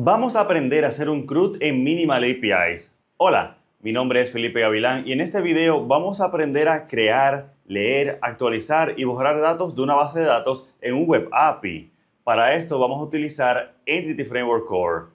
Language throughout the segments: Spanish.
Vamos a aprender a hacer un CRUD en Minimal APIs. Hola, mi nombre es Felipe Gavilán y en este video vamos a aprender a crear, leer, actualizar y borrar datos de una base de datos en un Web API. Para esto vamos a utilizar Entity Framework Core.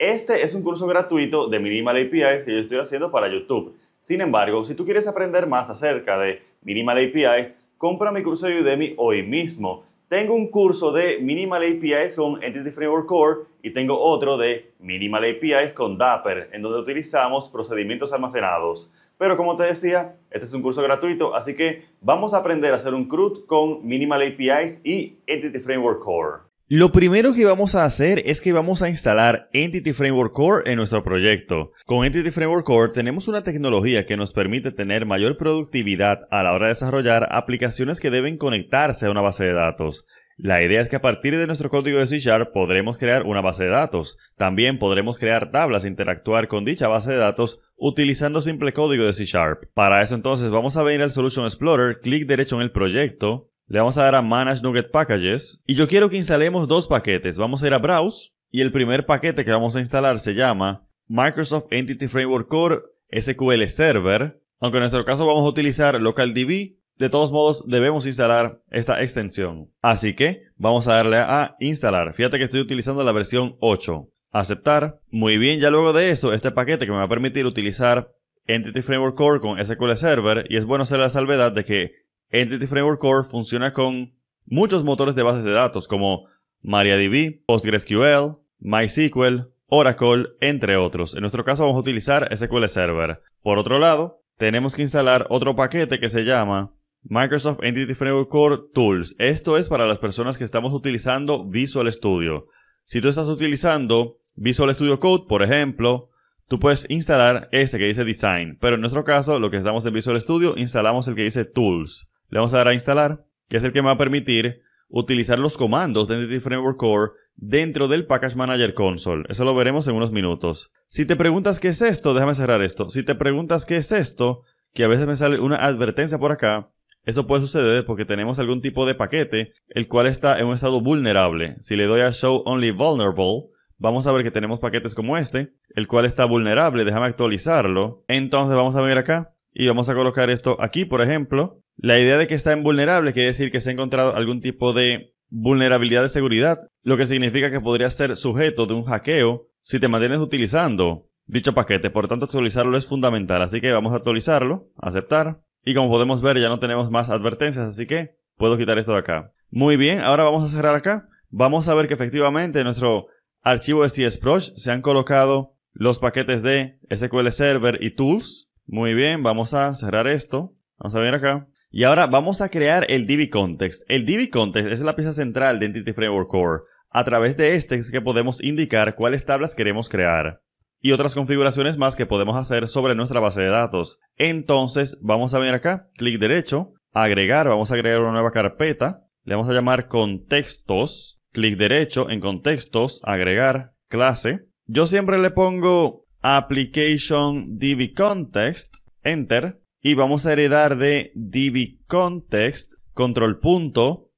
Este es un curso gratuito de Minimal APIs que yo estoy haciendo para YouTube. Sin embargo, si tú quieres aprender más acerca de Minimal APIs, compra mi curso de Udemy hoy mismo. Tengo un curso de Minimal APIs con Entity Framework Core y tengo otro de Minimal APIs con Dapper, en donde utilizamos procedimientos almacenados. Pero como te decía, este es un curso gratuito, así que vamos a aprender a hacer un CRUD con Minimal APIs y Entity Framework Core. Lo primero que vamos a hacer es que vamos a instalar Entity Framework Core en nuestro proyecto. Con Entity Framework Core tenemos una tecnología que nos permite tener mayor productividad a la hora de desarrollar aplicaciones que deben conectarse a una base de datos. La idea es que a partir de nuestro código de C Sharp podremos crear una base de datos. También podremos crear tablas e interactuar con dicha base de datos utilizando simple código de C Sharp. Para eso entonces vamos a venir al Solution Explorer, clic derecho en el proyecto, le vamos a dar a Manage Nuget Packages. Y yo quiero que instalemos dos paquetes. Vamos a ir a Browse. Y el primer paquete que vamos a instalar se llama Microsoft Entity Framework Core SQL Server. Aunque en nuestro caso vamos a utilizar LocalDB, de todos modos debemos instalar esta extensión. Así que vamos a darle a instalar. Fíjate que estoy utilizando la versión 8. Aceptar. Muy bien, ya luego de eso, este paquete que me va a permitir utilizar Entity Framework Core con SQL Server y es bueno hacer la salvedad de que Entity Framework Core funciona con muchos motores de bases de datos como MariaDB, PostgreSQL, MySQL, Oracle, entre otros. En nuestro caso vamos a utilizar SQL Server. Por otro lado, tenemos que instalar otro paquete que se llama Microsoft Entity Framework Core Tools. Esto es para las personas que estamos utilizando Visual Studio. Si tú estás utilizando Visual Studio Code, por ejemplo, tú puedes instalar este que dice Design. Pero en nuestro caso, lo que estamos en Visual Studio, instalamos el que dice Tools. Le vamos a dar a instalar, que es el que me va a permitir utilizar los comandos de Entity Framework Core dentro del Package Manager Console. Eso lo veremos en unos minutos. Si te preguntas qué es esto, déjame cerrar esto. Si te preguntas qué es esto, que a veces me sale una advertencia por acá, eso puede suceder porque tenemos algún tipo de paquete el cual está en un estado vulnerable. Si le doy a Show Only Vulnerable, vamos a ver que tenemos paquetes como este, el cual está vulnerable, déjame actualizarlo. Entonces vamos a venir acá y vamos a colocar esto aquí, por ejemplo, la idea de que está invulnerable quiere decir que se ha encontrado algún tipo de vulnerabilidad de seguridad, lo que significa que podría ser sujeto de un hackeo si te mantienes utilizando dicho paquete. Por tanto, actualizarlo es fundamental. Así que vamos a actualizarlo, aceptar. Y como podemos ver, ya no tenemos más advertencias, así que puedo quitar esto de acá. Muy bien, ahora vamos a cerrar acá. Vamos a ver que efectivamente en nuestro archivo de se han colocado los paquetes de SQL Server y Tools. Muy bien, vamos a cerrar esto. Vamos a venir acá. Y ahora vamos a crear el DB Context. El DB es la pieza central de Entity Framework Core. A través de este es que podemos indicar cuáles tablas queremos crear y otras configuraciones más que podemos hacer sobre nuestra base de datos. Entonces vamos a venir acá, clic derecho, agregar, vamos a agregar una nueva carpeta, le vamos a llamar contextos, clic derecho en contextos, agregar, clase. Yo siempre le pongo application db context, enter, y vamos a heredar de dbContext control punto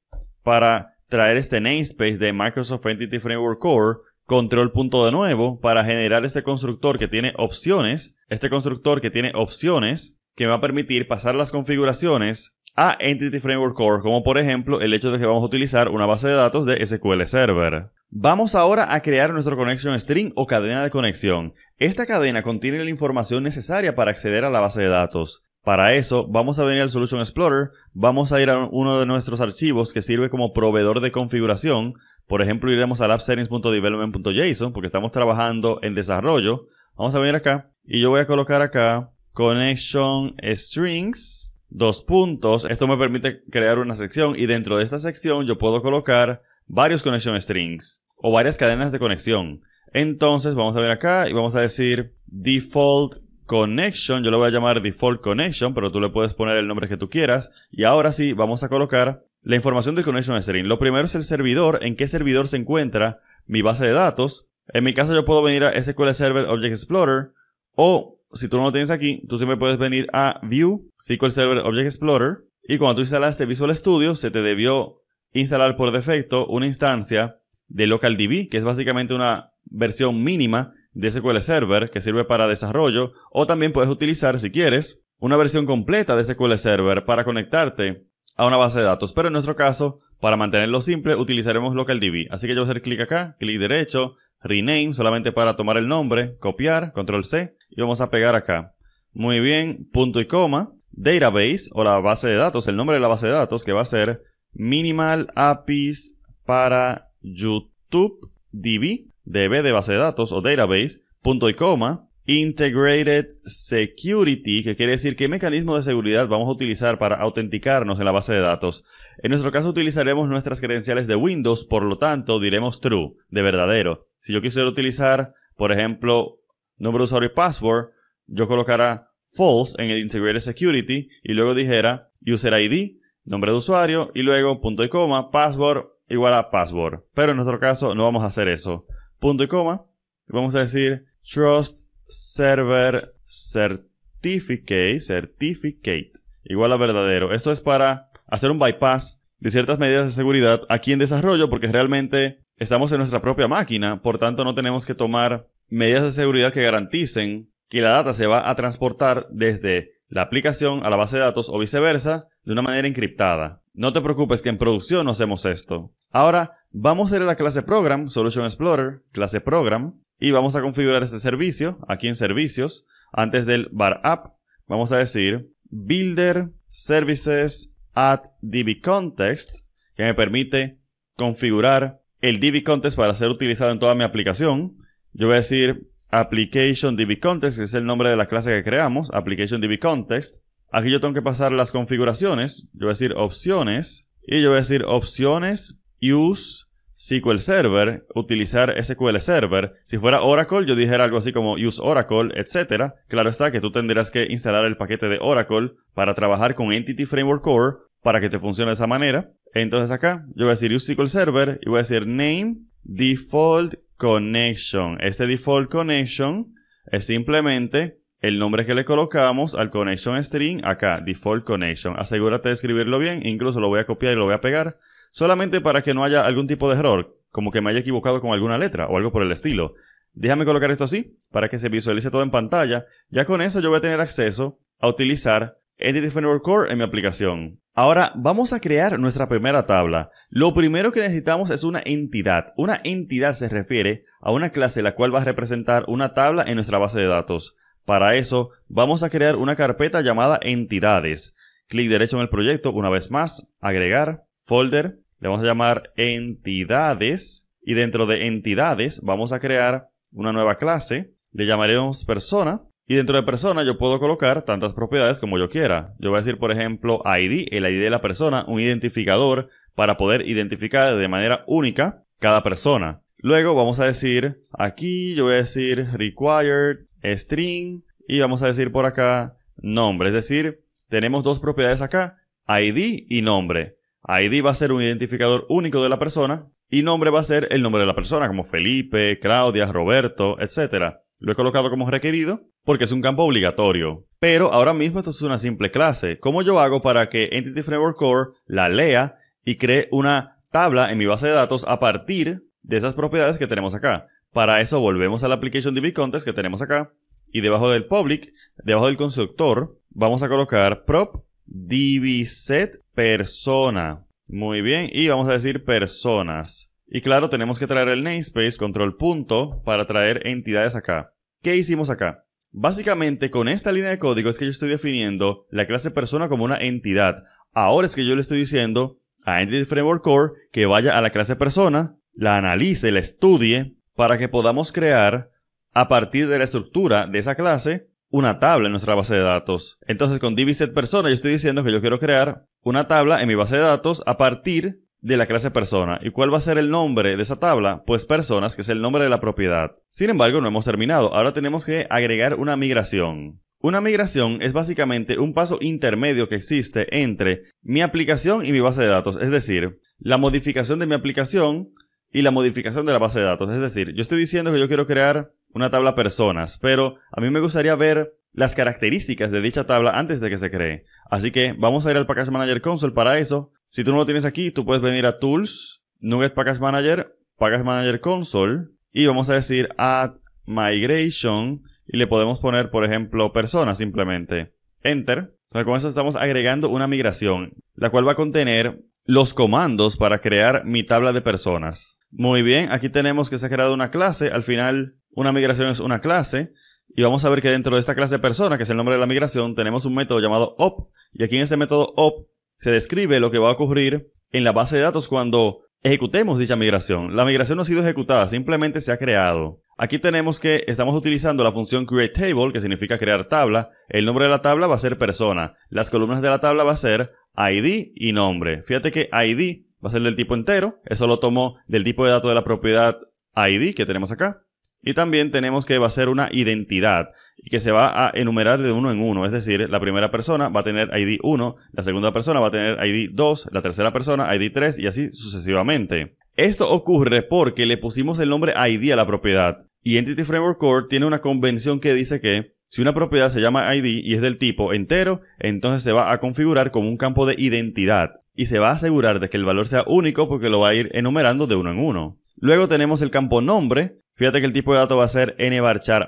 para traer este namespace de Microsoft Entity Framework Core, control punto de nuevo para generar este constructor que tiene opciones, este constructor que tiene opciones que va a permitir pasar las configuraciones a Entity Framework Core, como por ejemplo el hecho de que vamos a utilizar una base de datos de SQL Server. Vamos ahora a crear nuestro connection string o cadena de conexión. Esta cadena contiene la información necesaria para acceder a la base de datos. Para eso, vamos a venir al Solution Explorer, vamos a ir a uno de nuestros archivos que sirve como proveedor de configuración. Por ejemplo, iremos al appsettings.development.json porque estamos trabajando en desarrollo. Vamos a venir acá y yo voy a colocar acá connection strings, dos puntos. Esto me permite crear una sección y dentro de esta sección yo puedo colocar varios connection strings o varias cadenas de conexión. Entonces vamos a venir acá y vamos a decir default Connection, yo lo voy a llamar Default Connection, pero tú le puedes poner el nombre que tú quieras. Y ahora sí, vamos a colocar la información del Connection String. Lo primero es el servidor, en qué servidor se encuentra mi base de datos. En mi caso yo puedo venir a SQL Server Object Explorer o si tú no lo tienes aquí, tú siempre puedes venir a View, SQL Server Object Explorer y cuando tú instalaste Visual Studio se te debió instalar por defecto una instancia de LocalDB, que es básicamente una versión mínima de SQL Server que sirve para desarrollo o también puedes utilizar, si quieres, una versión completa de SQL Server para conectarte a una base de datos. Pero en nuestro caso, para mantenerlo simple, utilizaremos LocalDB. Así que yo voy a hacer clic acá, clic derecho, rename, solamente para tomar el nombre, copiar, control C, y vamos a pegar acá. Muy bien, punto y coma, database o la base de datos, el nombre de la base de datos que va a ser minimal APIs para YouTube DB. DB de base de datos o database, punto y coma, Integrated Security, que quiere decir qué mecanismo de seguridad vamos a utilizar para autenticarnos en la base de datos. En nuestro caso utilizaremos nuestras credenciales de Windows, por lo tanto diremos true, de verdadero. Si yo quisiera utilizar, por ejemplo, nombre de usuario y password, yo colocara false en el Integrated Security y luego dijera user ID, nombre de usuario y luego punto y coma, password igual a password. Pero en nuestro caso no vamos a hacer eso punto y coma. Vamos a decir Trust Server Certificate, certificate igual a verdadero. Esto es para hacer un bypass de ciertas medidas de seguridad aquí en desarrollo porque realmente estamos en nuestra propia máquina, por tanto no tenemos que tomar medidas de seguridad que garanticen que la data se va a transportar desde la aplicación a la base de datos o viceversa de una manera encriptada. No te preocupes que en producción no hacemos esto. Ahora, Vamos a ir a la clase Program, Solution Explorer, clase Program, y vamos a configurar este servicio aquí en Servicios. Antes del bar app, vamos a decir Builder Services at DB Context, que me permite configurar el DB Context para ser utilizado en toda mi aplicación. Yo voy a decir Application DB Context, que es el nombre de la clase que creamos, Application DB Context. Aquí yo tengo que pasar las configuraciones. Yo voy a decir opciones. Y yo voy a decir opciones, use SQL Server, utilizar SQL Server. Si fuera Oracle, yo dijera algo así como use Oracle, etc. Claro está que tú tendrás que instalar el paquete de Oracle para trabajar con Entity Framework Core para que te funcione de esa manera. Entonces acá yo voy a decir use SQL Server y voy a decir name default connection. Este default connection es simplemente el nombre que le colocamos al connection string acá, default connection. Asegúrate de escribirlo bien, incluso lo voy a copiar y lo voy a pegar solamente para que no haya algún tipo de error, como que me haya equivocado con alguna letra o algo por el estilo. Déjame colocar esto así para que se visualice todo en pantalla. Ya con eso yo voy a tener acceso a utilizar Entity Framework Core en mi aplicación. Ahora vamos a crear nuestra primera tabla. Lo primero que necesitamos es una entidad. Una entidad se refiere a una clase la cual va a representar una tabla en nuestra base de datos. Para eso vamos a crear una carpeta llamada entidades. Clic derecho en el proyecto una vez más, agregar, folder, le vamos a llamar entidades y dentro de entidades vamos a crear una nueva clase, le llamaremos persona y dentro de persona yo puedo colocar tantas propiedades como yo quiera. Yo voy a decir, por ejemplo, ID, el ID de la persona, un identificador para poder identificar de manera única cada persona. Luego vamos a decir aquí, yo voy a decir required string y vamos a decir por acá nombre. Es decir, tenemos dos propiedades acá, ID y nombre. ID va a ser un identificador único de la persona y nombre va a ser el nombre de la persona, como Felipe, Claudia, Roberto, etc. Lo he colocado como requerido porque es un campo obligatorio. Pero ahora mismo esto es una simple clase. ¿Cómo yo hago para que Entity Framework Core la lea y cree una tabla en mi base de datos a partir de esas propiedades que tenemos acá? Para eso volvemos la application DB que tenemos acá y debajo del public, debajo del constructor, vamos a colocar prop dbset persona. Muy bien, y vamos a decir personas. Y claro, tenemos que traer el namespace control punto para traer entidades acá. ¿Qué hicimos acá? Básicamente con esta línea de código es que yo estoy definiendo la clase persona como una entidad. Ahora es que yo le estoy diciendo a Entity Framework Core que vaya a la clase persona, la analice, la estudie, para que podamos crear a partir de la estructura de esa clase una tabla en nuestra base de datos. Entonces con DBSet persona yo estoy diciendo que yo quiero crear una tabla en mi base de datos a partir de la clase persona. ¿Y cuál va a ser el nombre de esa tabla? Pues personas, que es el nombre de la propiedad. Sin embargo, no hemos terminado. Ahora tenemos que agregar una migración. Una migración es básicamente un paso intermedio que existe entre mi aplicación y mi base de datos. Es decir, la modificación de mi aplicación y la modificación de la base de datos. Es decir, yo estoy diciendo que yo quiero crear una tabla personas, pero a mí me gustaría ver las características de dicha tabla antes de que se cree. Así que vamos a ir al Package Manager Console para eso. Si tú no lo tienes aquí, tú puedes venir a Tools, Nuget Package Manager, Package Manager Console y vamos a decir Add Migration y le podemos poner, por ejemplo, personas simplemente. Enter. con eso estamos agregando una migración, la cual va a contener los comandos para crear mi tabla de personas. Muy bien, aquí tenemos que se ha creado una clase. Al final una migración es una clase. Y vamos a ver que dentro de esta clase de persona, que es el nombre de la migración, tenemos un método llamado op. Y aquí en este método op se describe lo que va a ocurrir en la base de datos cuando ejecutemos dicha migración. La migración no ha sido ejecutada, simplemente se ha creado. Aquí tenemos que estamos utilizando la función createTable, que significa crear tabla. El nombre de la tabla va a ser persona. Las columnas de la tabla va a ser ID y nombre. Fíjate que ID va a ser del tipo entero. Eso lo tomo del tipo de dato de la propiedad ID que tenemos acá. Y también tenemos que va a ser una identidad y que se va a enumerar de uno en uno. Es decir, la primera persona va a tener ID 1, la segunda persona va a tener ID 2, la tercera persona ID 3 y así sucesivamente. Esto ocurre porque le pusimos el nombre ID a la propiedad. Y Entity Framework Core tiene una convención que dice que si una propiedad se llama ID y es del tipo entero, entonces se va a configurar como un campo de identidad y se va a asegurar de que el valor sea único porque lo va a ir enumerando de uno en uno. Luego tenemos el campo nombre, Fíjate que el tipo de dato va a ser n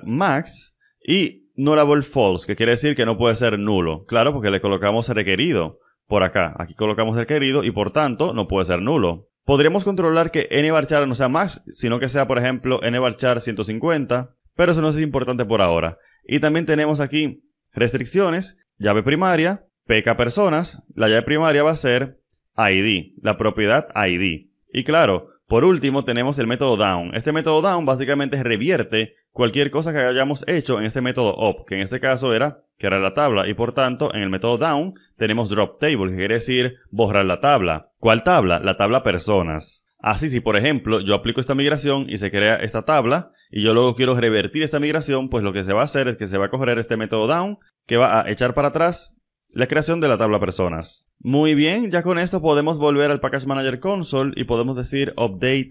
max y nullable false, que quiere decir que no puede ser nulo. Claro, porque le colocamos requerido por acá. Aquí colocamos requerido y por tanto no puede ser nulo. Podríamos controlar que n no sea max, sino que sea por ejemplo nvarchar 150, pero eso no es importante por ahora. Y también tenemos aquí restricciones, llave primaria, pk personas, la llave primaria va a ser ID, la propiedad ID. Y claro, por último, tenemos el método down. Este método down básicamente revierte cualquier cosa que hayamos hecho en este método up, que en este caso era crear la tabla. Y por tanto, en el método down tenemos drop table, que quiere decir borrar la tabla. ¿Cuál tabla? La tabla personas. Así si, por ejemplo, yo aplico esta migración y se crea esta tabla y yo luego quiero revertir esta migración, pues lo que se va a hacer es que se va a correr este método down que va a echar para atrás la creación de la tabla personas. Muy bien, ya con esto podemos volver al Package Manager Console y podemos decir update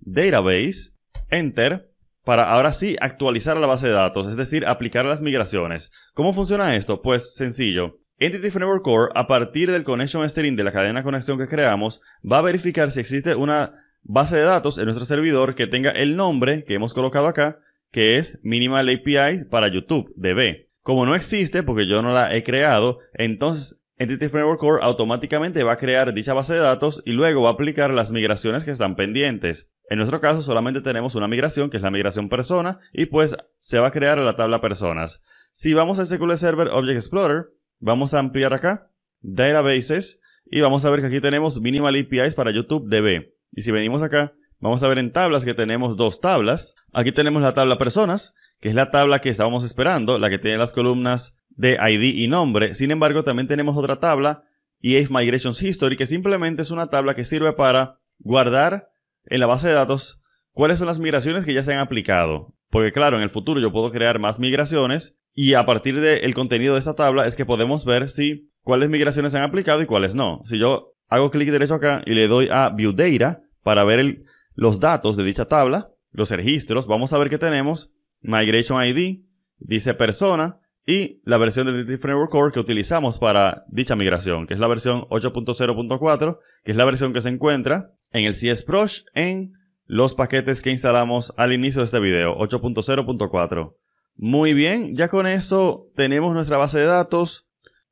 database, enter, para ahora sí actualizar la base de datos, es decir, aplicar las migraciones. ¿Cómo funciona esto? Pues sencillo. Entity Framework Core, a partir del connection string de la cadena de conexión que creamos, va a verificar si existe una base de datos en nuestro servidor que tenga el nombre que hemos colocado acá, que es Minimal API para YouTube, DB. Como no existe, porque yo no la he creado, entonces Entity Framework Core automáticamente va a crear dicha base de datos y luego va a aplicar las migraciones que están pendientes. En nuestro caso solamente tenemos una migración, que es la migración persona, y pues se va a crear la tabla personas. Si vamos a SQL Server Object Explorer, vamos a ampliar acá, Databases, y vamos a ver que aquí tenemos Minimal APIs para YouTube DB. Y si venimos acá, vamos a ver en tablas que tenemos dos tablas. Aquí tenemos la tabla personas, que es la tabla que estábamos esperando, la que tiene las columnas de ID y nombre. Sin embargo, también tenemos otra tabla, y e es Migrations History, que simplemente es una tabla que sirve para guardar en la base de datos cuáles son las migraciones que ya se han aplicado. Porque claro, en el futuro yo puedo crear más migraciones y a partir del contenido de esta tabla es que podemos ver si cuáles migraciones se han aplicado y cuáles no. Si yo hago clic derecho acá y le doy a View Data para ver los datos de dicha tabla, los registros, vamos a ver qué tenemos Migration ID, dice persona y la versión de Entity Framework Core que utilizamos para dicha migración, que es la versión 8.0.4, que es la versión que se encuentra en el CSProsh en los paquetes que instalamos al inicio de este video, 8.0.4. Muy bien, ya con eso tenemos nuestra base de datos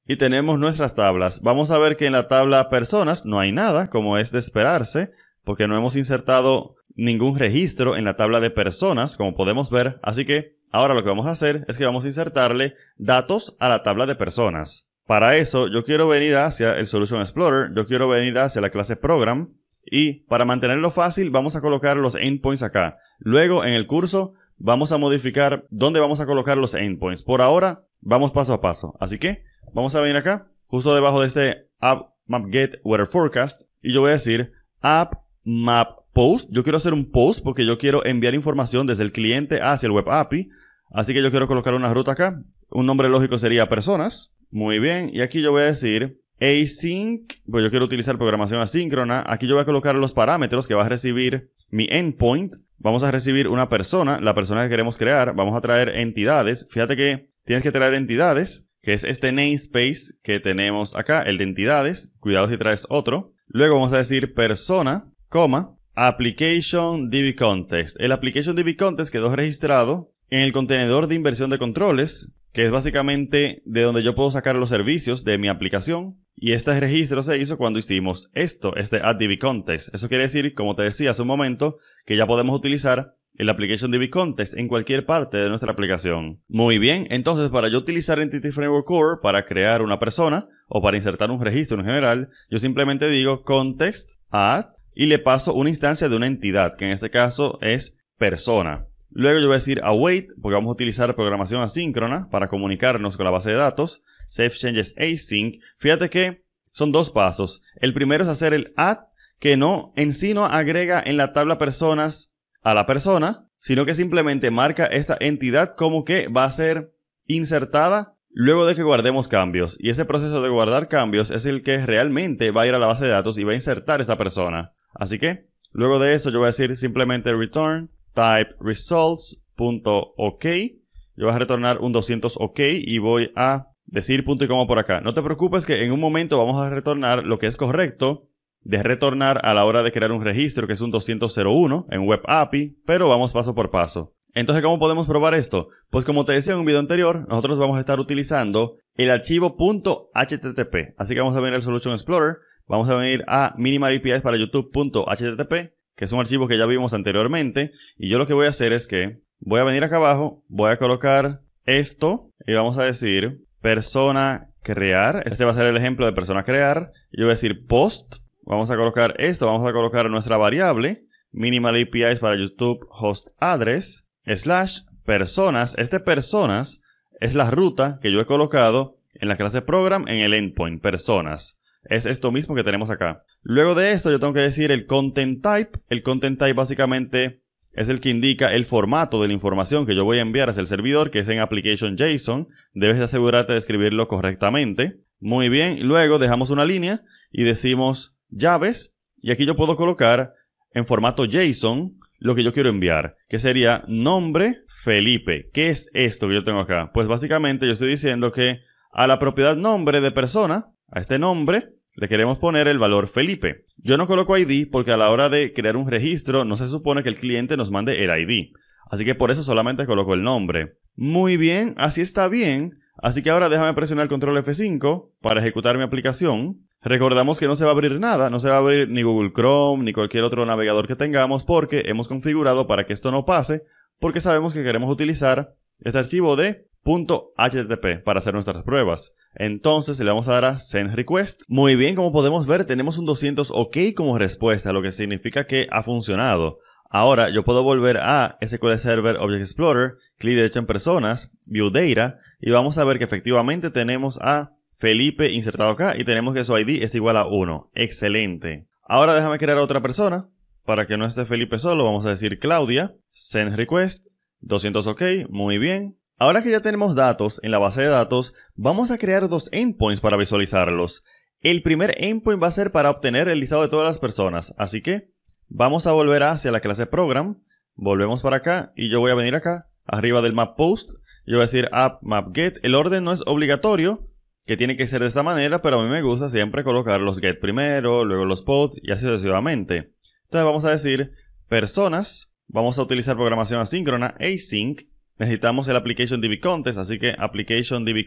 y tenemos nuestras tablas. Vamos a ver que en la tabla personas no hay nada, como es de esperarse, porque no hemos insertado ningún registro en la tabla de personas, como podemos ver, así que ahora lo que vamos a hacer es que vamos a insertarle datos a la tabla de personas. Para eso yo quiero venir hacia el Solution Explorer, yo quiero venir hacia la clase Program y para mantenerlo fácil vamos a colocar los endpoints acá. Luego en el curso vamos a modificar dónde vamos a colocar los endpoints. Por ahora vamos paso a paso, así que vamos a venir acá justo debajo de este app map get weather forecast y yo voy a decir app map post, yo quiero hacer un post porque yo quiero enviar información desde el cliente hacia el web API. Así que yo quiero colocar una ruta acá. Un nombre lógico sería personas. Muy bien. Y aquí yo voy a decir async, pues yo quiero utilizar programación asíncrona. Aquí yo voy a colocar los parámetros que va a recibir mi endpoint. Vamos a recibir una persona, la persona que queremos crear. Vamos a traer entidades. Fíjate que tienes que traer entidades, que es este namespace que tenemos acá, el de entidades. Cuidado si traes otro. Luego vamos a decir persona, coma, Application DB El Application DB quedó registrado en el contenedor de inversión de controles, que es básicamente de donde yo puedo sacar los servicios de mi aplicación. Y este registro se hizo cuando hicimos esto, este add DbContext Eso quiere decir, como te decía hace un momento, que ya podemos utilizar el Application DB en cualquier parte de nuestra aplicación. Muy bien, entonces para yo utilizar Entity Framework Core para crear una persona o para insertar un registro en general, yo simplemente digo context add y le paso una instancia de una entidad, que en este caso es persona. Luego yo voy a decir await, porque vamos a utilizar programación asíncrona para comunicarnos con la base de datos. Save changes async. Fíjate que son dos pasos. El primero es hacer el add, que no en sí no agrega en la tabla personas a la persona, sino que simplemente marca esta entidad como que va a ser insertada Luego de que guardemos cambios, y ese proceso de guardar cambios es el que realmente va a ir a la base de datos y va a insertar esta persona. Así que, luego de eso yo voy a decir simplemente return type results.ok. Yo voy a retornar un 200 OK y voy a decir punto y coma por acá. No te preocupes que en un momento vamos a retornar lo que es correcto de retornar a la hora de crear un registro que es un 201 en Web API, pero vamos paso por paso. Entonces, ¿cómo podemos probar esto? Pues como te decía en un video anterior, nosotros vamos a estar utilizando el archivo .http. Así que vamos a venir el Solution Explorer Vamos a venir a Minimal APIs para youtube.http, que es un archivo que ya vimos anteriormente. Y yo lo que voy a hacer es que voy a venir acá abajo, voy a colocar esto y vamos a decir persona crear. Este va a ser el ejemplo de persona crear. Yo voy a decir post. Vamos a colocar esto, vamos a colocar nuestra variable minimal APIs para YouTube host address slash personas. Este personas es la ruta que yo he colocado en la clase program en el endpoint personas. Es esto mismo que tenemos acá. Luego de esto yo tengo que decir el content type. El content type básicamente es el que indica el formato de la información que yo voy a enviar hacia el servidor, que es en application JSON. Debes asegurarte de escribirlo correctamente. Muy bien, luego dejamos una línea y decimos llaves. Y aquí yo puedo colocar en formato JSON lo que yo quiero enviar, que sería nombre Felipe. ¿Qué es esto que yo tengo acá? Pues básicamente yo estoy diciendo que a la propiedad nombre de persona, a este nombre, le queremos poner el valor Felipe. Yo no coloco ID porque a la hora de crear un registro no se supone que el cliente nos mande el ID. Así que por eso solamente coloco el nombre. Muy bien, así está bien. Así que ahora déjame presionar control F5 para ejecutar mi aplicación. Recordamos que no se va a abrir nada, no se va a abrir ni Google Chrome ni cualquier otro navegador que tengamos porque hemos configurado para que esto no pase porque sabemos que queremos utilizar este archivo de .http para hacer nuestras pruebas. Entonces le vamos a dar a send request. Muy bien, como podemos ver, tenemos un 200 OK como respuesta, lo que significa que ha funcionado. Ahora yo puedo volver a SQL Server Object Explorer, clic derecho en personas, view data, y vamos a ver que efectivamente tenemos a Felipe insertado acá y tenemos que su ID es igual a 1. Excelente. Ahora déjame crear otra persona. Para que no esté Felipe solo, vamos a decir Claudia, send request, 200 OK, muy bien. Ahora que ya tenemos datos en la base de datos, vamos a crear dos endpoints para visualizarlos. El primer endpoint va a ser para obtener el listado de todas las personas, así que vamos a volver hacia la clase program, volvemos para acá y yo voy a venir acá, arriba del map post, yo voy a decir app map get, el orden no es obligatorio, que tiene que ser de esta manera, pero a mí me gusta siempre colocar los get primero, luego los Post y así sucesivamente. Entonces vamos a decir personas, vamos a utilizar programación asíncrona, async, necesitamos el application DB contest, así que application DB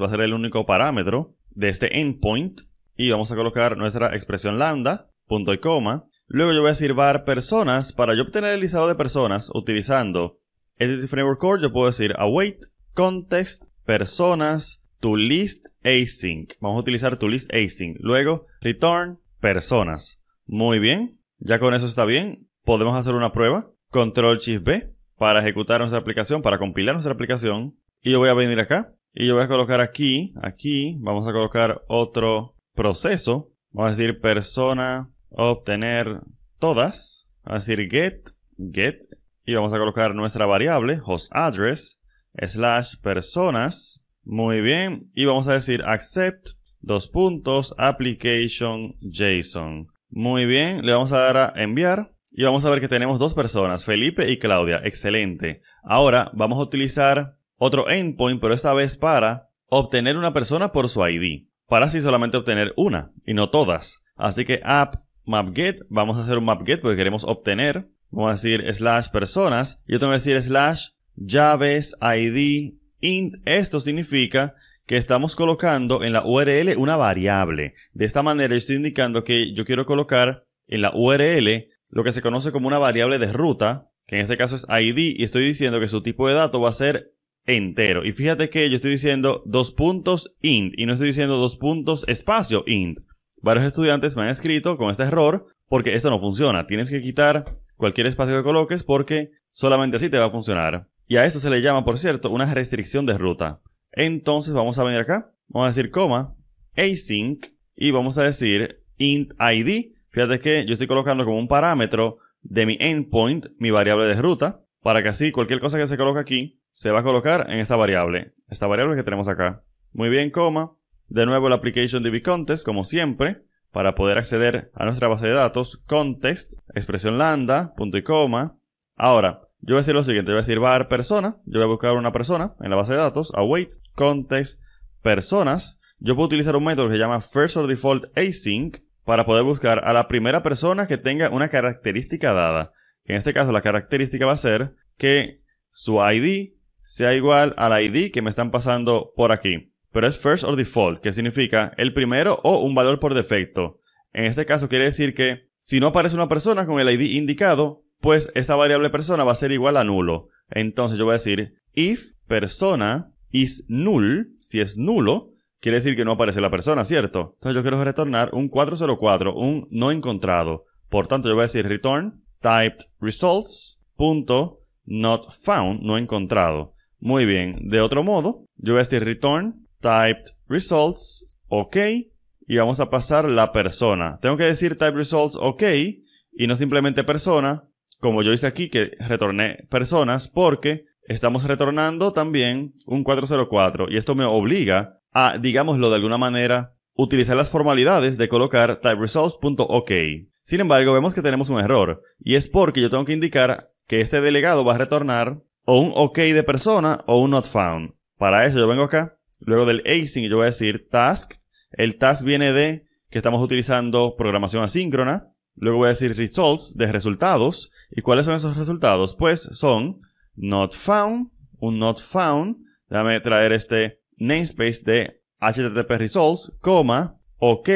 va a ser el único parámetro de este endpoint y vamos a colocar nuestra expresión lambda, punto y coma. Luego yo voy a decir var personas. Para yo obtener el listado de personas utilizando Edit Framework Core, yo puedo decir await context personas to list async. Vamos a utilizar to list async. Luego return personas. Muy bien. Ya con eso está bien. Podemos hacer una prueba. Control Shift B para ejecutar nuestra aplicación, para compilar nuestra aplicación. Y yo voy a venir acá y yo voy a colocar aquí, aquí, vamos a colocar otro proceso. Vamos a decir persona, obtener todas. Vamos a decir get, get. Y vamos a colocar nuestra variable, host address, slash personas. Muy bien. Y vamos a decir accept, dos puntos, application JSON. Muy bien. Le vamos a dar a enviar. Y vamos a ver que tenemos dos personas, Felipe y Claudia. Excelente. Ahora vamos a utilizar otro endpoint, pero esta vez para obtener una persona por su ID. Para así solamente obtener una y no todas. Así que app mapget, vamos a hacer un mapget porque queremos obtener. Vamos a decir slash personas y yo tengo que decir slash llaves ID int. Esto significa que estamos colocando en la URL una variable. De esta manera yo estoy indicando que yo quiero colocar en la URL lo que se conoce como una variable de ruta, que en este caso es ID, y estoy diciendo que su tipo de dato va a ser entero. Y fíjate que yo estoy diciendo dos puntos int, y no estoy diciendo dos puntos espacio int. Varios estudiantes me han escrito con este error, porque esto no funciona. Tienes que quitar cualquier espacio que coloques porque solamente así te va a funcionar. Y a eso se le llama, por cierto, una restricción de ruta. Entonces vamos a venir acá, vamos a decir coma, async, y vamos a decir int id, Fíjate que yo estoy colocando como un parámetro de mi endpoint, mi variable de ruta, para que así cualquier cosa que se coloque aquí se va a colocar en esta variable, esta variable que tenemos acá. Muy bien, coma. De nuevo el application DB Contest, como siempre, para poder acceder a nuestra base de datos, context, expresión lambda, punto y coma. Ahora, yo voy a decir lo siguiente, voy a decir var persona, yo voy a buscar una persona en la base de datos, await, context, personas. Yo puedo utilizar un método que se llama first or default async, para poder buscar a la primera persona que tenga una característica dada. en este caso la característica va a ser que su ID sea igual al ID que me están pasando por aquí. Pero es first or default, que significa el primero o un valor por defecto. En este caso quiere decir que si no aparece una persona con el ID indicado, pues esta variable persona va a ser igual a nulo. Entonces yo voy a decir if persona is null, si es nulo, quiere decir que no aparece la persona, ¿cierto? Entonces yo quiero retornar un 404, un no encontrado. Por tanto, yo voy a decir return typed results punto not found, no encontrado. Muy bien. De otro modo, yo voy a decir return typed results ok y vamos a pasar la persona. Tengo que decir type results ok y no simplemente persona, como yo hice aquí que retorné personas porque estamos retornando también un 404 y esto me obliga a, digámoslo de alguna manera, utilizar las formalidades de colocar typeresults.ok. Sin embargo, vemos que tenemos un error, y es porque yo tengo que indicar que este delegado va a retornar o un OK de persona o un not found. Para eso yo vengo acá, luego del async yo voy a decir task, el task viene de que estamos utilizando programación asíncrona, luego voy a decir results de resultados, y cuáles son esos resultados? Pues son not found, un not found, déjame traer este namespace de HTTP results, coma, OK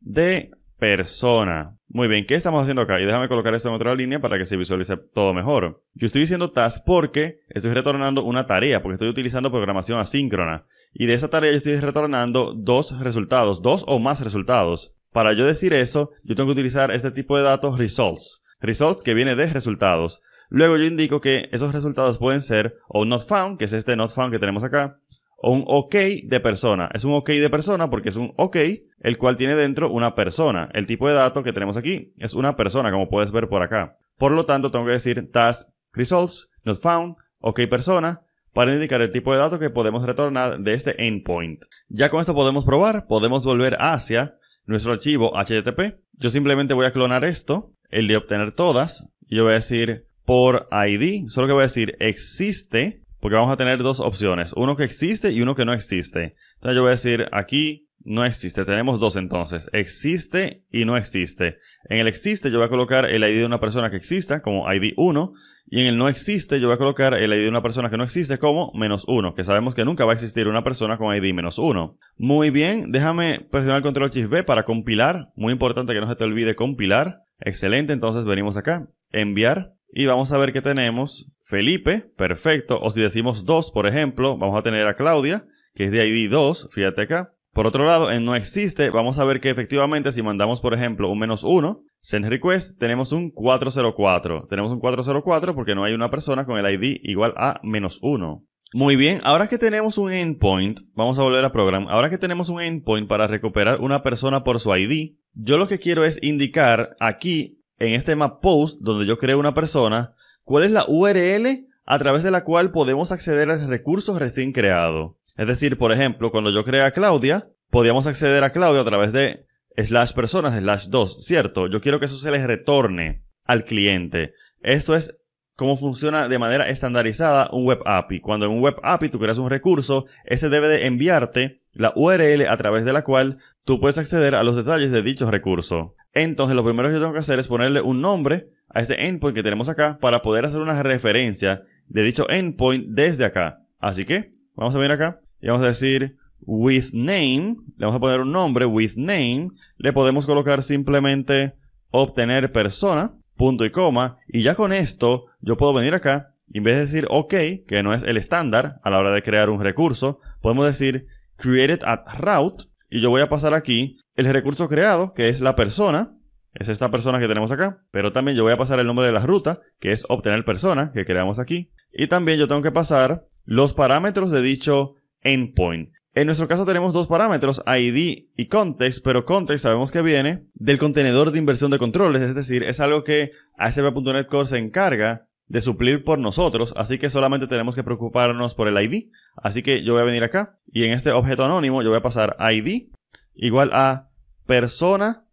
de persona. Muy bien, ¿qué estamos haciendo acá? Y déjame colocar esto en otra línea para que se visualice todo mejor. Yo estoy diciendo task porque estoy retornando una tarea, porque estoy utilizando programación asíncrona. Y de esa tarea yo estoy retornando dos resultados, dos o más resultados. Para yo decir eso, yo tengo que utilizar este tipo de datos results. Results que viene de resultados. Luego yo indico que esos resultados pueden ser o not found, que es este not found que tenemos acá, o un OK de persona. Es un OK de persona porque es un OK el cual tiene dentro una persona. El tipo de dato que tenemos aquí es una persona, como puedes ver por acá. Por lo tanto, tengo que decir task results, not found, OK persona, para indicar el tipo de dato que podemos retornar de este endpoint. Ya con esto podemos probar, podemos volver hacia nuestro archivo HTTP. Yo simplemente voy a clonar esto, el de obtener todas, yo voy a decir por ID, solo que voy a decir existe porque vamos a tener dos opciones, uno que existe y uno que no existe. Entonces yo voy a decir aquí no existe. Tenemos dos entonces, existe y no existe. En el existe yo voy a colocar el ID de una persona que exista como ID 1 y en el no existe yo voy a colocar el ID de una persona que no existe como menos 1, que sabemos que nunca va a existir una persona con ID menos 1. Muy bien, déjame presionar el control shift B para compilar. Muy importante que no se te olvide compilar. Excelente, entonces venimos acá enviar y vamos a ver que tenemos. Felipe, perfecto. O si decimos 2, por ejemplo, vamos a tener a Claudia, que es de ID 2, fíjate acá. Por otro lado, en eh, no existe, vamos a ver que efectivamente si mandamos, por ejemplo, un menos 1, send request, tenemos un 404. Tenemos un 404 porque no hay una persona con el ID igual a menos 1. Muy bien, ahora que tenemos un endpoint, vamos a volver a program, ahora que tenemos un endpoint para recuperar una persona por su ID, yo lo que quiero es indicar aquí en este map post donde yo creo una persona, cuál es la URL a través de la cual podemos acceder al recurso recién creado. Es decir, por ejemplo, cuando yo crea a Claudia, podíamos acceder a Claudia a través de slash personas slash 2, ¿cierto? Yo quiero que eso se les retorne al cliente. Esto es cómo funciona de manera estandarizada un web API. Cuando en un web API tú creas un recurso, ese debe de enviarte la URL a través de la cual tú puedes acceder a los detalles de dicho recurso. Entonces lo primero que yo tengo que hacer es ponerle un nombre a este endpoint que tenemos acá para poder hacer una referencia de dicho endpoint desde acá. Así que vamos a venir acá y vamos a decir with name, le vamos a poner un nombre with name, le podemos colocar simplemente obtener persona punto y coma, y ya con esto yo puedo venir acá en vez de decir OK, que no es el estándar a la hora de crear un recurso, podemos decir created at route y yo voy a pasar aquí el recurso creado, que es la persona, es esta persona que tenemos acá, pero también yo voy a pasar el nombre de la ruta, que es obtener persona, que creamos aquí, y también yo tengo que pasar los parámetros de dicho endpoint. En nuestro caso tenemos dos parámetros, ID y context, pero context sabemos que viene del contenedor de inversión de controles, es decir, es algo que ASP.NET Core se encarga de suplir por nosotros, así que solamente tenemos que preocuparnos por el ID. Así que yo voy a venir acá y en este objeto anónimo yo voy a pasar ID igual a persona.id.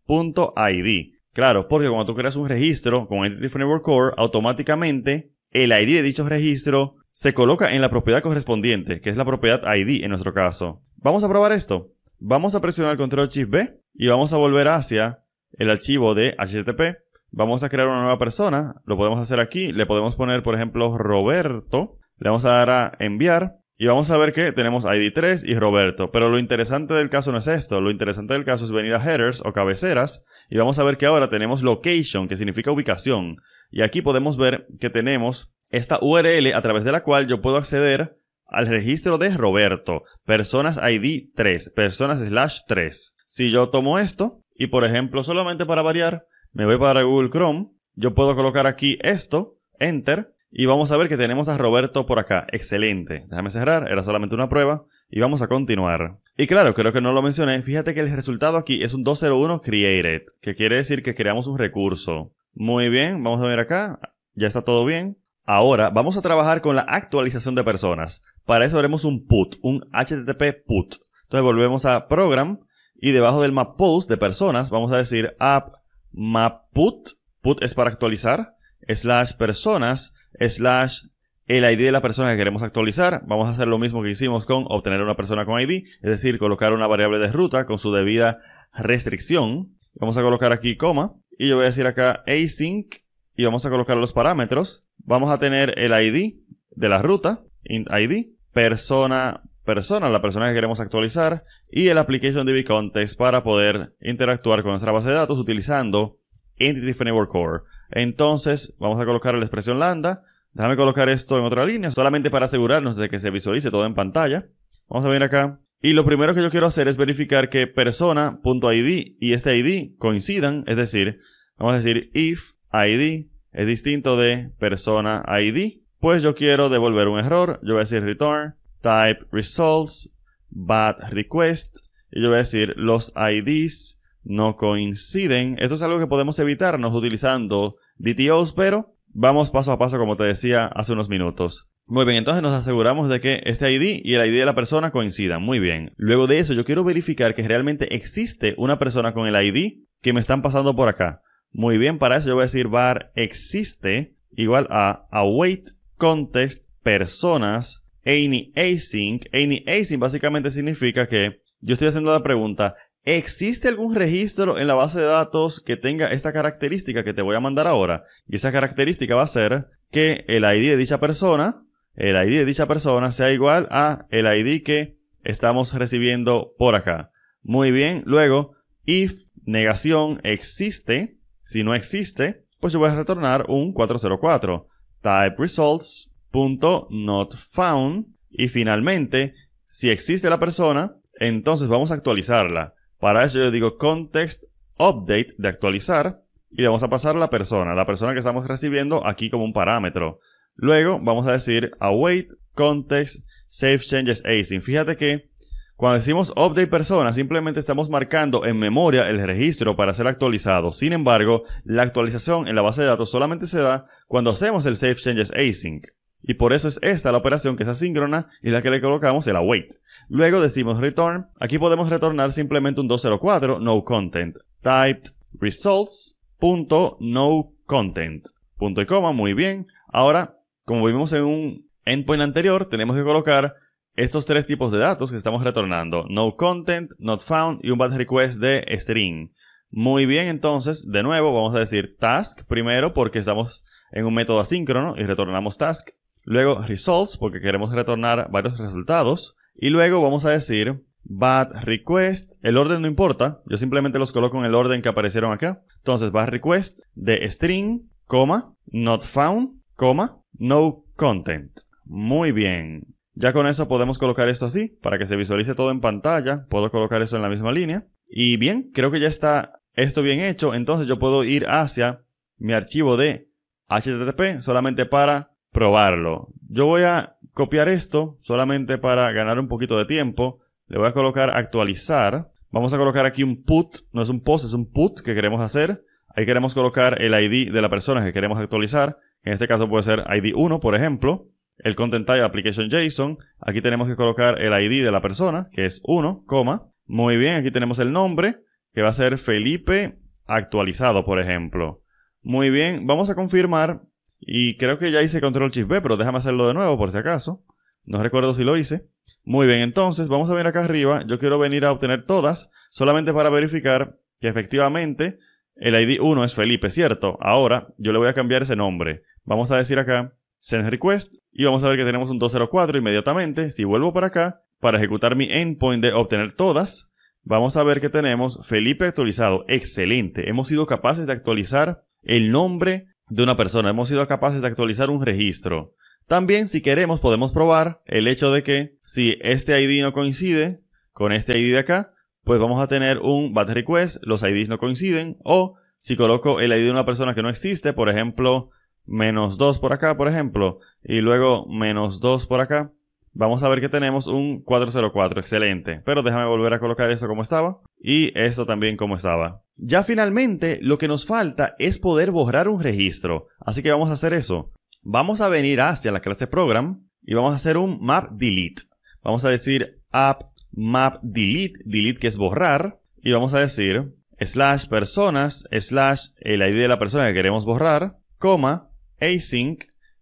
Claro, porque cuando tú creas un registro con Entity Framework Core, automáticamente el ID de dicho registro se coloca en la propiedad correspondiente, que es la propiedad ID en nuestro caso. Vamos a probar esto. Vamos a presionar control Shift B y vamos a volver hacia el archivo de HTTP. Vamos a crear una nueva persona, lo podemos hacer aquí, le podemos poner por ejemplo Roberto, le vamos a dar a enviar y vamos a ver que tenemos ID3 y Roberto. Pero lo interesante del caso no es esto. Lo interesante del caso es venir a headers o cabeceras. Y vamos a ver que ahora tenemos location, que significa ubicación. Y aquí podemos ver que tenemos esta URL a través de la cual yo puedo acceder al registro de Roberto, personas ID 3, personas slash 3. Si yo tomo esto y por ejemplo solamente para variar, me voy para Google Chrome, yo puedo colocar aquí esto, enter, y vamos a ver que tenemos a Roberto por acá. Excelente. Déjame cerrar, era solamente una prueba. Y vamos a continuar. Y claro, creo que no lo mencioné. Fíjate que el resultado aquí es un 201 created, que quiere decir que creamos un recurso. Muy bien, vamos a venir acá. Ya está todo bien. Ahora vamos a trabajar con la actualización de personas. Para eso haremos un put, un HTTP put. Entonces volvemos a program y debajo del map de personas vamos a decir app map put. Put es para actualizar. Slash personas slash el ID de la persona que queremos actualizar. Vamos a hacer lo mismo que hicimos con obtener una persona con ID, es decir, colocar una variable de ruta con su debida restricción. Vamos a colocar aquí coma y yo voy a decir acá async y vamos a colocar los parámetros vamos a tener el ID de la ruta, ID, persona, persona, la persona que queremos actualizar, y el application DB context para poder interactuar con nuestra base de datos utilizando Entity Framework Core. Entonces, vamos a colocar la expresión lambda. Déjame colocar esto en otra línea, solamente para asegurarnos de que se visualice todo en pantalla. Vamos a venir acá. Y lo primero que yo quiero hacer es verificar que persona.id y este ID coincidan, es decir, vamos a decir if id es distinto de persona ID. Pues yo quiero devolver un error. Yo voy a decir return type results bad request. Y yo voy a decir los IDs no coinciden. Esto es algo que podemos evitarnos utilizando DTOs, pero vamos paso a paso como te decía hace unos minutos. Muy bien, entonces nos aseguramos de que este ID y el ID de la persona coincidan. Muy bien. Luego de eso, yo quiero verificar que realmente existe una persona con el ID que me están pasando por acá. Muy bien, para eso yo voy a decir var existe igual a await context personas any async. Any async básicamente significa que yo estoy haciendo la pregunta, ¿existe algún registro en la base de datos que tenga esta característica que te voy a mandar ahora? Y esa característica va a ser que el ID de dicha persona, el ID de dicha persona sea igual a el ID que estamos recibiendo por acá. Muy bien, luego if negación existe si no existe, pues yo voy a retornar un 404. Type results found y finalmente, si existe la persona, entonces vamos a actualizarla. Para eso yo digo context update de actualizar y le vamos a pasar la persona, la persona que estamos recibiendo aquí como un parámetro. Luego vamos a decir await context save changes async. Fíjate que cuando decimos update persona, simplemente estamos marcando en memoria el registro para ser actualizado. Sin embargo, la actualización en la base de datos solamente se da cuando hacemos el Save Changes Async. Y por eso es esta la operación que es asíncrona y la que le colocamos el await. Luego decimos return. Aquí podemos retornar simplemente un 204 no content. Typed no content. Punto y coma, muy bien. Ahora, como vimos en un endpoint anterior, tenemos que colocar estos tres tipos de datos que estamos retornando, no content, not found y un bad request de string. Muy bien, entonces, de nuevo vamos a decir task primero porque estamos en un método asíncrono y retornamos task. Luego results porque queremos retornar varios resultados. Y luego vamos a decir bad request. El orden no importa, yo simplemente los coloco en el orden que aparecieron acá. Entonces bad request de string, coma, not found, coma, no content. Muy bien. Ya con eso podemos colocar esto así, para que se visualice todo en pantalla. Puedo colocar eso en la misma línea. Y bien, creo que ya está esto bien hecho. Entonces yo puedo ir hacia mi archivo de HTTP solamente para probarlo. Yo voy a copiar esto solamente para ganar un poquito de tiempo. Le voy a colocar actualizar. Vamos a colocar aquí un put, no es un post, es un put que queremos hacer. Ahí queremos colocar el ID de la persona que queremos actualizar. En este caso puede ser ID 1, por ejemplo el content type application JSON. Aquí tenemos que colocar el ID de la persona, que es 1, coma. Muy bien, aquí tenemos el nombre, que va a ser Felipe actualizado, por ejemplo. Muy bien, vamos a confirmar. Y creo que ya hice control shift B, pero déjame hacerlo de nuevo por si acaso. No recuerdo si lo hice. Muy bien, entonces vamos a venir acá arriba. Yo quiero venir a obtener todas, solamente para verificar que efectivamente el ID 1 es Felipe, ¿cierto? Ahora yo le voy a cambiar ese nombre. Vamos a decir acá send request y vamos a ver que tenemos un 204 inmediatamente. Si vuelvo para acá, para ejecutar mi endpoint de obtener todas, vamos a ver que tenemos Felipe actualizado. Excelente. Hemos sido capaces de actualizar el nombre de una persona. Hemos sido capaces de actualizar un registro. También, si queremos, podemos probar el hecho de que si este ID no coincide con este ID de acá, pues vamos a tener un bat request, los IDs no coinciden, o si coloco el ID de una persona que no existe, por ejemplo, menos 2 por acá, por ejemplo, y luego menos 2 por acá, vamos a ver que tenemos un 404, excelente. Pero déjame volver a colocar esto como estaba y esto también como estaba. Ya finalmente lo que nos falta es poder borrar un registro, así que vamos a hacer eso. Vamos a venir hacia la clase program y vamos a hacer un map delete. Vamos a decir app map delete, delete que es borrar, y vamos a decir slash personas slash el eh, ID de la persona que queremos borrar, coma async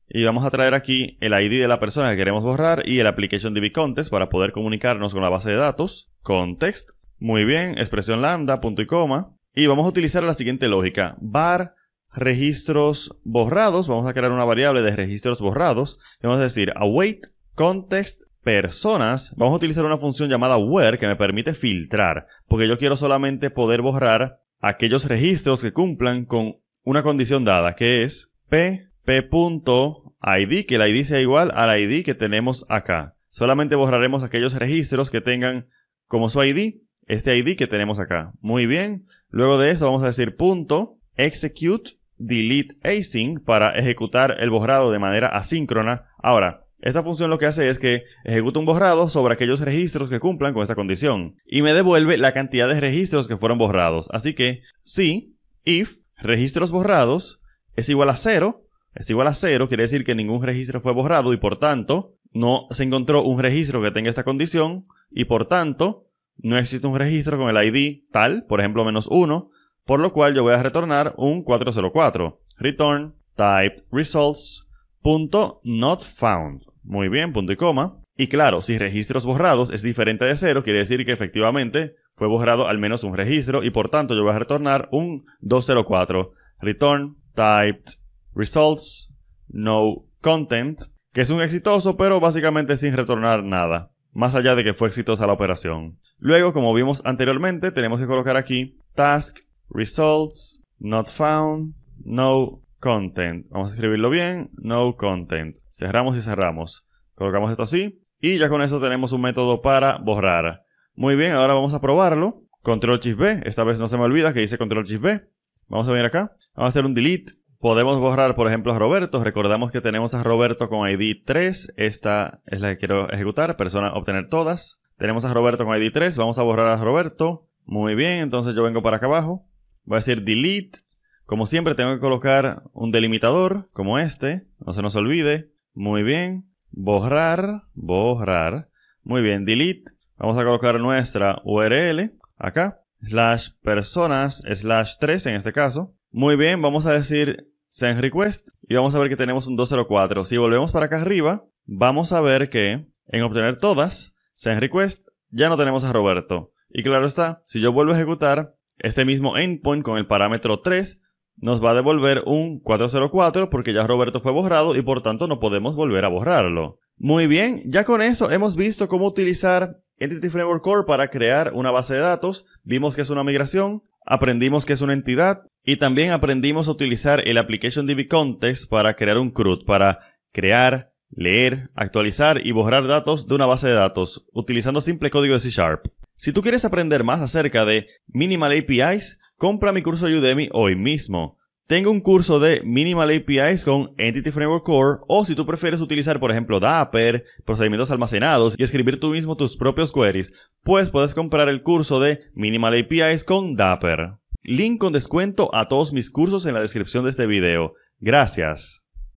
y vamos a traer aquí el ID de la persona que queremos borrar y el application DB context para poder comunicarnos con la base de datos, context. Muy bien, expresión lambda, punto y coma. Y vamos a utilizar la siguiente lógica, var registros borrados, vamos a crear una variable de registros borrados, vamos a decir await context personas, vamos a utilizar una función llamada where que me permite filtrar, porque yo quiero solamente poder borrar aquellos registros que cumplan con una condición dada, que es p p.id, que el id sea igual al id que tenemos acá. Solamente borraremos aquellos registros que tengan como su id este id que tenemos acá. Muy bien. Luego de eso vamos a decir punto execute delete async para ejecutar el borrado de manera asíncrona. Ahora, esta función lo que hace es que ejecuta un borrado sobre aquellos registros que cumplan con esta condición y me devuelve la cantidad de registros que fueron borrados. Así que si if registros borrados es igual a 0, es igual a cero, quiere decir que ningún registro fue borrado y por tanto no se encontró un registro que tenga esta condición y por tanto no existe un registro con el ID tal, por ejemplo menos 1, por lo cual yo voy a retornar un 404. Return type results punto not found. Muy bien, punto y coma. Y claro, si registros borrados es diferente de cero, quiere decir que efectivamente fue borrado al menos un registro y por tanto yo voy a retornar un 204. Return typed Results, No Content, que es un exitoso pero básicamente sin retornar nada, más allá de que fue exitosa la operación. Luego, como vimos anteriormente, tenemos que colocar aquí Task, Results, Not Found, No Content. Vamos a escribirlo bien, No Content. Cerramos y cerramos. Colocamos esto así y ya con eso tenemos un método para borrar. Muy bien, ahora vamos a probarlo. Control Shift B, esta vez no se me olvida que dice Control Shift B. Vamos a venir acá, vamos a hacer un delete Podemos borrar, por ejemplo, a Roberto. Recordamos que tenemos a Roberto con ID 3. Esta es la que quiero ejecutar. Persona, obtener todas. Tenemos a Roberto con ID 3. Vamos a borrar a Roberto. Muy bien, entonces yo vengo para acá abajo. Voy a decir delete. Como siempre, tengo que colocar un delimitador como este. No se nos olvide. Muy bien. Borrar, borrar. Muy bien, delete. Vamos a colocar nuestra URL acá. Slash personas, slash 3 en este caso. Muy bien, vamos a decir send request y vamos a ver que tenemos un 204. Si volvemos para acá arriba, vamos a ver que en obtener todas, send request, ya no tenemos a Roberto. Y claro está, si yo vuelvo a ejecutar este mismo endpoint con el parámetro 3, nos va a devolver un 404 porque ya Roberto fue borrado y por tanto no podemos volver a borrarlo. Muy bien, ya con eso hemos visto cómo utilizar Entity Framework Core para crear una base de datos, vimos que es una migración, aprendimos que es una entidad, y también aprendimos a utilizar el Application DB Context para crear un CRUD, para crear, leer, actualizar y borrar datos de una base de datos utilizando simple código de C Sharp. Si tú quieres aprender más acerca de Minimal APIs, compra mi curso de Udemy hoy mismo. Tengo un curso de Minimal APIs con Entity Framework Core o si tú prefieres utilizar, por ejemplo, Dapper, procedimientos almacenados y escribir tú mismo tus propios queries, pues puedes comprar el curso de Minimal APIs con Dapper. Link con descuento a todos mis cursos en la descripción de este video. Gracias.